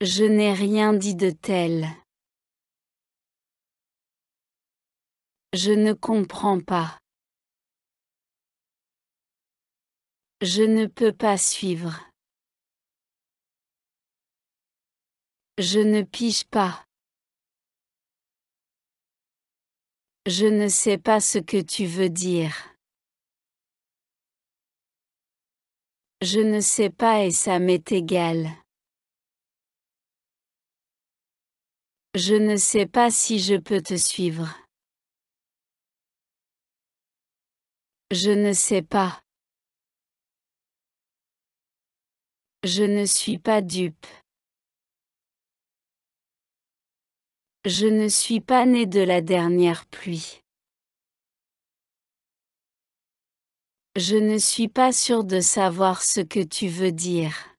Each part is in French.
Je n'ai rien dit de tel. Je ne comprends pas. Je ne peux pas suivre. Je ne pige pas. Je ne sais pas ce que tu veux dire. Je ne sais pas et ça m'est égal. Je ne sais pas si je peux te suivre. Je ne sais pas. Je ne suis pas dupe. Je ne suis pas né de la dernière pluie. Je ne suis pas sûr de savoir ce que tu veux dire.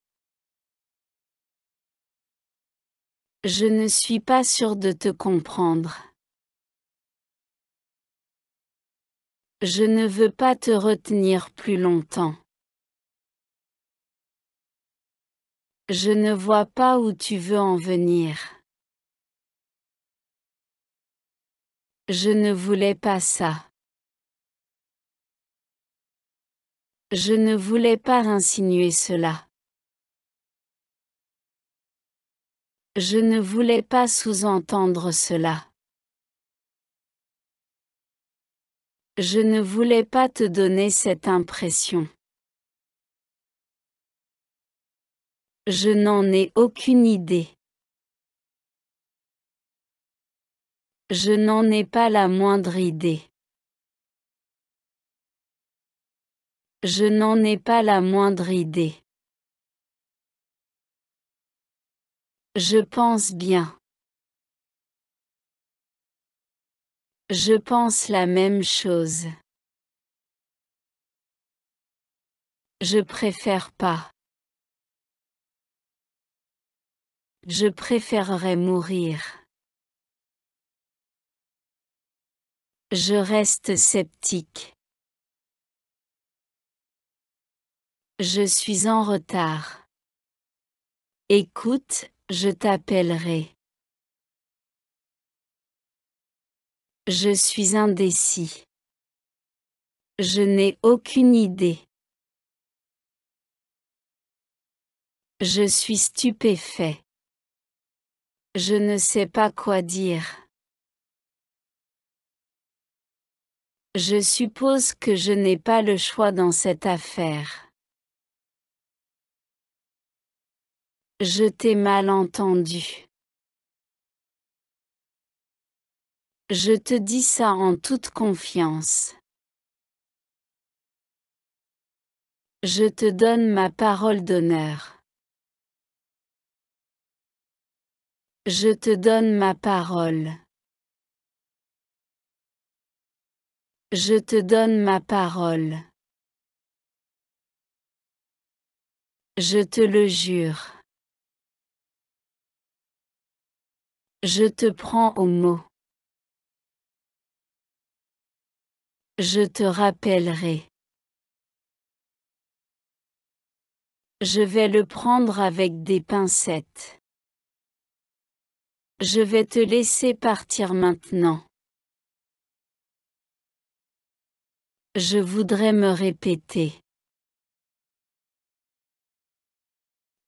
Je ne suis pas sûr de te comprendre. Je ne veux pas te retenir plus longtemps. Je ne vois pas où tu veux en venir. Je ne voulais pas ça. Je ne voulais pas insinuer cela. Je ne voulais pas sous-entendre cela. Je ne voulais pas te donner cette impression. Je n'en ai aucune idée. Je n'en ai pas la moindre idée. Je n'en ai pas la moindre idée. Je pense bien. Je pense la même chose. Je préfère pas. Je préférerais mourir. Je reste sceptique. Je suis en retard. Écoute, je t'appellerai. Je suis indécis. Je n'ai aucune idée. Je suis stupéfait. Je ne sais pas quoi dire. Je suppose que je n'ai pas le choix dans cette affaire. Je t'ai mal entendu. Je te dis ça en toute confiance. Je te donne ma parole d'honneur. Je te donne ma parole. Je te donne ma parole. Je te le jure. Je te prends au mot. Je te rappellerai. Je vais le prendre avec des pincettes. Je vais te laisser partir maintenant. Je voudrais me répéter.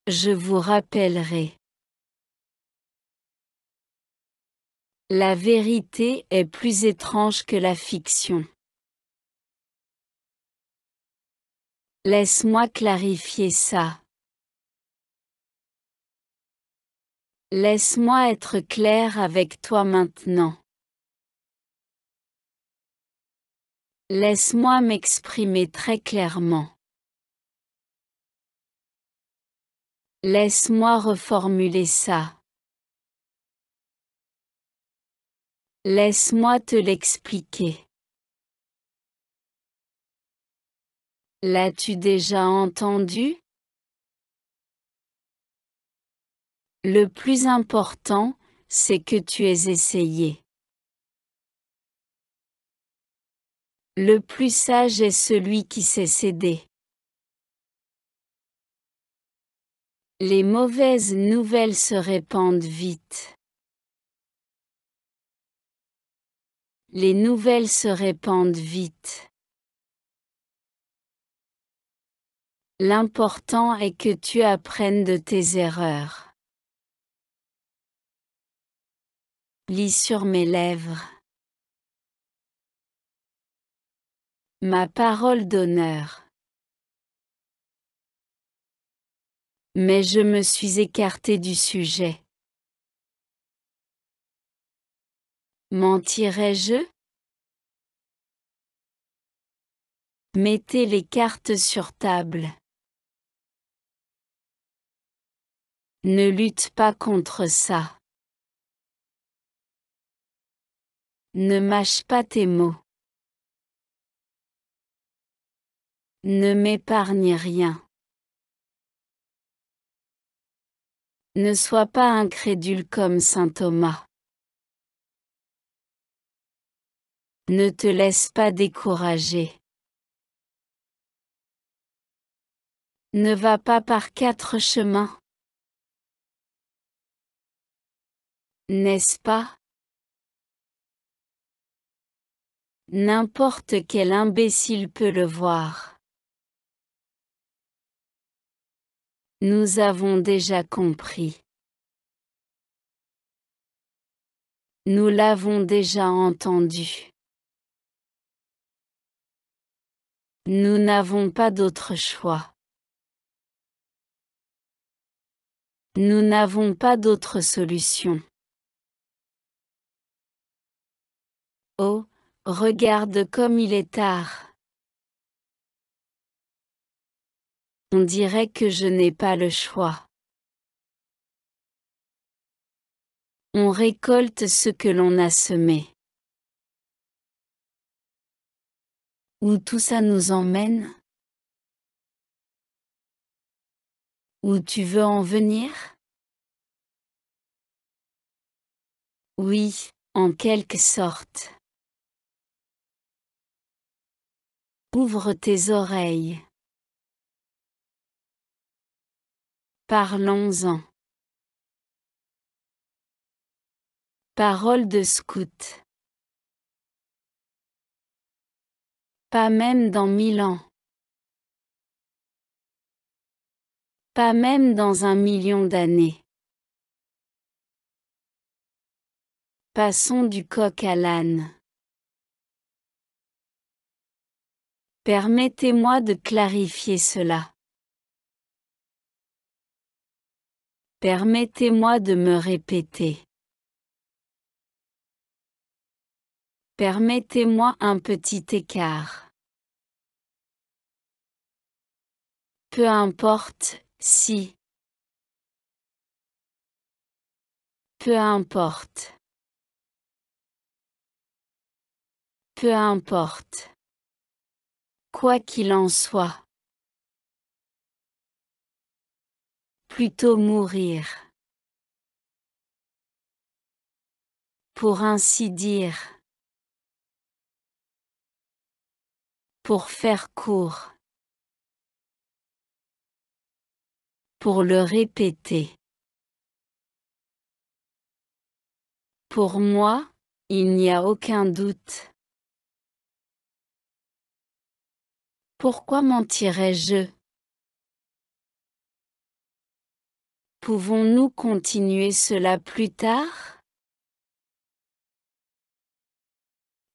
Je vous rappellerai. La vérité est plus étrange que la fiction. Laisse-moi clarifier ça. Laisse-moi être clair avec toi maintenant. Laisse-moi m'exprimer très clairement. Laisse-moi reformuler ça. Laisse-moi te l'expliquer. L'as-tu déjà entendu Le plus important, c'est que tu aies essayé. Le plus sage est celui qui sait cédé. Les mauvaises nouvelles se répandent vite. Les nouvelles se répandent vite. L'important est que tu apprennes de tes erreurs. Lis sur mes lèvres. Ma parole d'honneur. Mais je me suis écartée du sujet. Mentirais-je Mettez les cartes sur table. Ne lutte pas contre ça. Ne mâche pas tes mots. Ne m'épargne rien. Ne sois pas incrédule comme saint Thomas. Ne te laisse pas décourager. Ne va pas par quatre chemins. N'est-ce pas N'importe quel imbécile peut le voir. Nous avons déjà compris. Nous l'avons déjà entendu. Nous n'avons pas d'autre choix. Nous n'avons pas d'autre solution. Oh, regarde comme il est tard. On dirait que je n'ai pas le choix. On récolte ce que l'on a semé. Où tout ça nous emmène Où tu veux en venir Oui, en quelque sorte. Ouvre tes oreilles. Parlons-en. Parole de scout. Pas même dans mille ans. Pas même dans un million d'années. Passons du coq à l'âne. Permettez-moi de clarifier cela. Permettez-moi de me répéter. Permettez-moi un petit écart. Peu importe, si. Peu importe. Peu importe. Quoi qu'il en soit. Plutôt mourir. Pour ainsi dire. Pour faire court. Pour le répéter. Pour moi, il n'y a aucun doute. Pourquoi mentirais-je Pouvons-nous continuer cela plus tard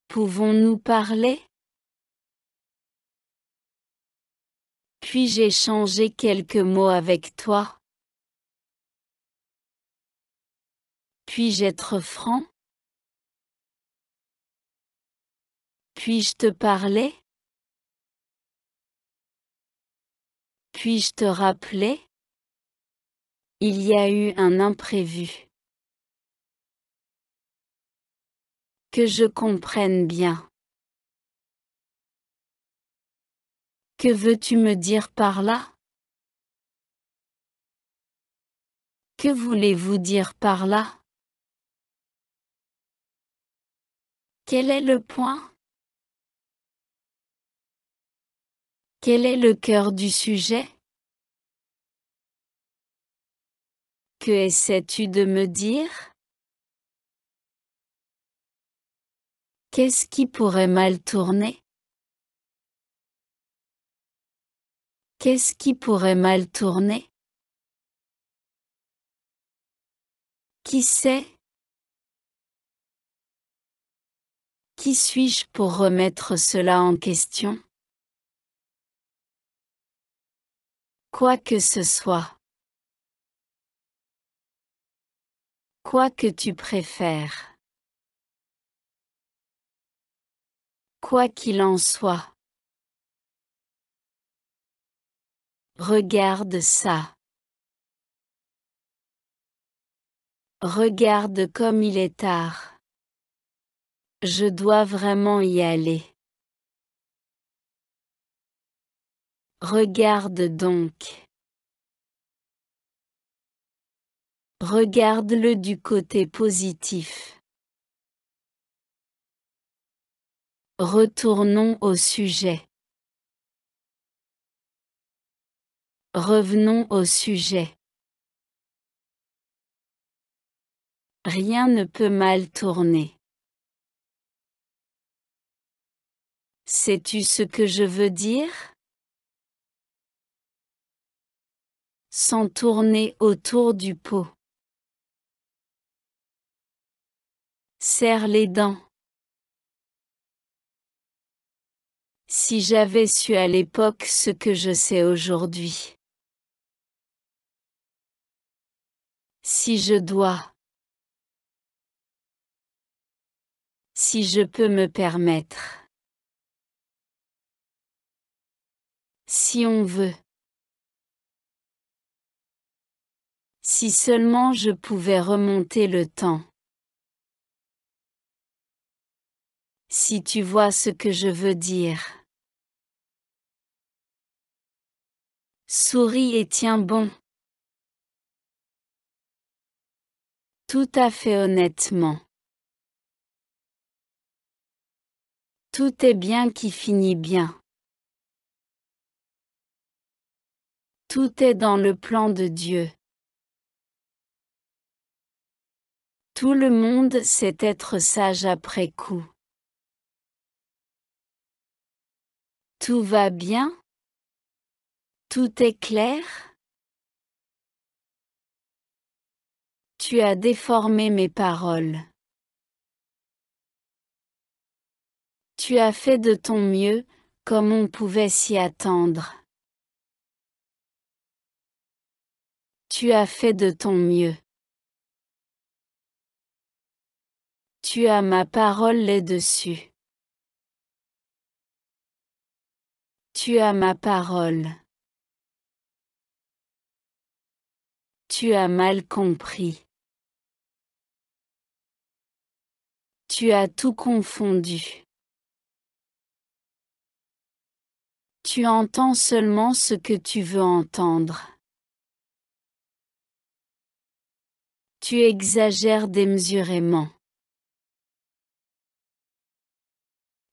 Pouvons-nous parler puis-je échanger quelques mots avec toi Puis-je être franc Puis-je te parler Puis-je te rappeler Il y a eu un imprévu. Que je comprenne bien. Que veux-tu me dire par là Que voulez-vous dire par là Quel est le point Quel est le cœur du sujet Que essaies-tu de me dire Qu'est-ce qui pourrait mal tourner Qu'est-ce qui pourrait mal tourner Qui sait Qui suis-je pour remettre cela en question Quoi que ce soit. Quoi que tu préfères. Quoi qu'il en soit. Regarde ça. Regarde comme il est tard. Je dois vraiment y aller. Regarde donc. Regarde-le du côté positif. Retournons au sujet. Revenons au sujet. Rien ne peut mal tourner. Sais-tu ce que je veux dire Sans tourner autour du pot. Serre les dents. Si j'avais su à l'époque ce que je sais aujourd'hui. Si je dois. Si je peux me permettre. Si on veut. Si seulement je pouvais remonter le temps. Si tu vois ce que je veux dire. Souris et tiens bon. Tout à fait honnêtement. Tout est bien qui finit bien. Tout est dans le plan de Dieu. Tout le monde sait être sage après coup. Tout va bien Tout est clair tu as déformé mes paroles. Tu as fait de ton mieux, comme on pouvait s'y attendre. Tu as fait de ton mieux. Tu as ma parole les dessus. Tu as ma parole. Tu as mal compris. Tu as tout confondu. Tu entends seulement ce que tu veux entendre. Tu exagères démesurément.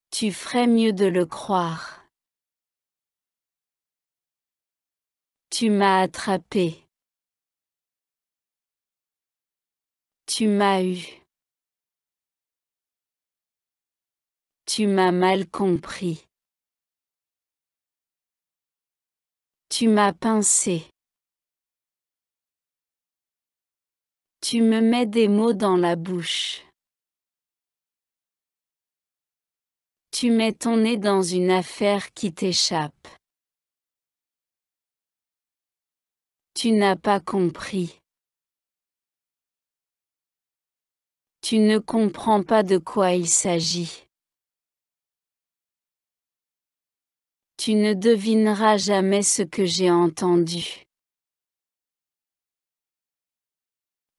Tu ferais mieux de le croire. Tu m'as attrapé. Tu m'as eu. Tu m'as mal compris. Tu m'as pincé. Tu me mets des mots dans la bouche. Tu mets ton nez dans une affaire qui t'échappe. Tu n'as pas compris. Tu ne comprends pas de quoi il s'agit. Tu ne devineras jamais ce que j'ai entendu.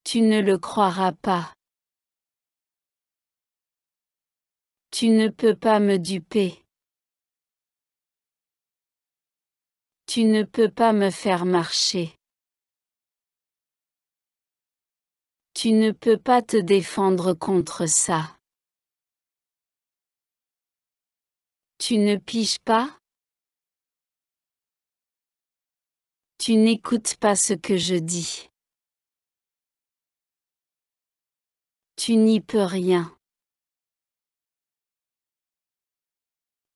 Tu ne le croiras pas. Tu ne peux pas me duper. Tu ne peux pas me faire marcher. Tu ne peux pas te défendre contre ça. Tu ne piges pas Tu n'écoutes pas ce que je dis. Tu n'y peux rien.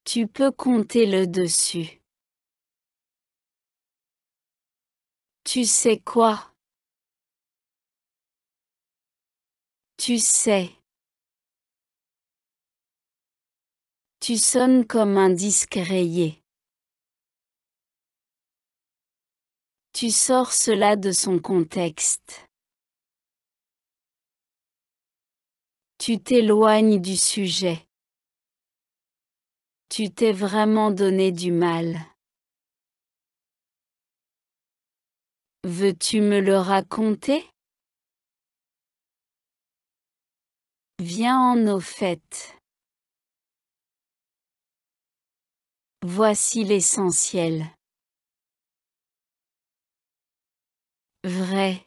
Tu peux compter le dessus. Tu sais quoi Tu sais. Tu sonnes comme un disque rayé. Tu sors cela de son contexte. Tu t'éloignes du sujet. Tu t'es vraiment donné du mal. Veux-tu me le raconter Viens en nos fêtes. Voici l'essentiel. vrai